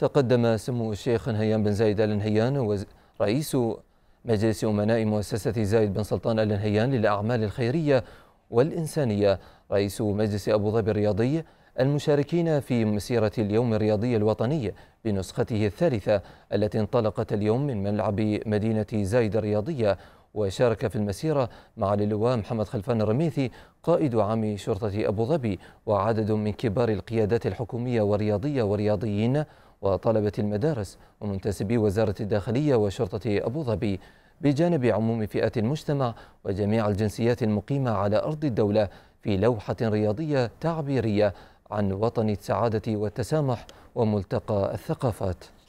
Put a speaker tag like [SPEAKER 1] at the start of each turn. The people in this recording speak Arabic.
[SPEAKER 1] تقدم سمو الشيخ نهيان بن زايد آل نهيان رئيس مجلس أمناء مؤسسة زايد بن سلطان آل نهيان للأعمال الخيرية والإنسانية رئيس مجلس أبو ظبي الرياضي المشاركين في مسيرة اليوم الرياضي الوطني بنسخته الثالثة التي انطلقت اليوم من ملعب مدينة زايد الرياضية وشارك في المسيرة مع اللواء محمد خلفان الرميثي قائد عام شرطة أبو ظبي وعدد من كبار القيادات الحكومية والرياضية والرياضيين وطلبة المدارس ومنتسبي وزارة الداخلية وشرطة أبو ظبي بجانب عموم فئات المجتمع وجميع الجنسيات المقيمة على أرض الدولة في لوحة رياضية تعبيرية عن وطن السعادة والتسامح وملتقى الثقافات